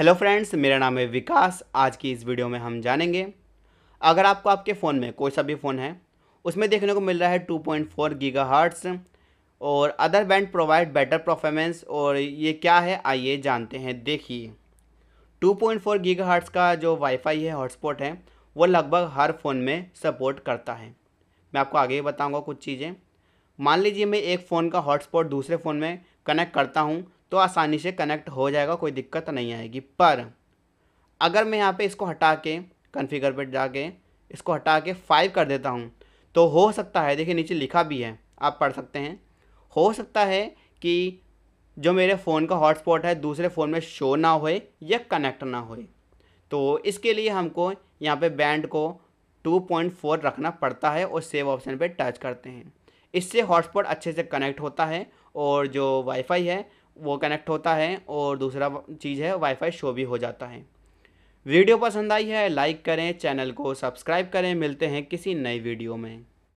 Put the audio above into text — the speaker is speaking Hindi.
हेलो फ्रेंड्स मेरा नाम है विकास आज की इस वीडियो में हम जानेंगे अगर आपको आपके फ़ोन में कोई सा भी फ़ोन है उसमें देखने को मिल रहा है 2.4 गीगाहर्ट्ज़ और other band provide better performance और ये क्या है आइए जानते हैं देखिए 2.4 पॉइंट का जो वाईफाई है हॉटस्पॉट है वो लगभग हर फ़ोन में सपोर्ट करता है मैं आपको आगे बताऊँगा कुछ चीज़ें मान लीजिए मैं एक फ़ोन का हॉटस्पॉट दूसरे फ़ोन में कनेक्ट करता हूँ तो आसानी से कनेक्ट हो जाएगा कोई दिक्कत नहीं आएगी पर अगर मैं यहाँ पे इसको हटा के कन्फिगर पर जाके इसको हटा के फाइव कर देता हूँ तो हो सकता है देखिए नीचे लिखा भी है आप पढ़ सकते हैं हो सकता है कि जो मेरे फ़ोन का हॉटस्पॉट है दूसरे फ़ोन में शो ना होए या कनेक्ट ना होए तो इसके लिए हमको यहाँ पे बैंड को 2.4 रखना पड़ता है और सेव ऑप्शन पे टच करते हैं इससे हॉटस्पॉट अच्छे से कनेक्ट होता है और जो वाईफाई है वो कनेक्ट होता है और दूसरा चीज़ है वाईफाई शो भी हो जाता है वीडियो पसंद आई है लाइक करें चैनल को सब्सक्राइब करें मिलते हैं किसी नई वीडियो में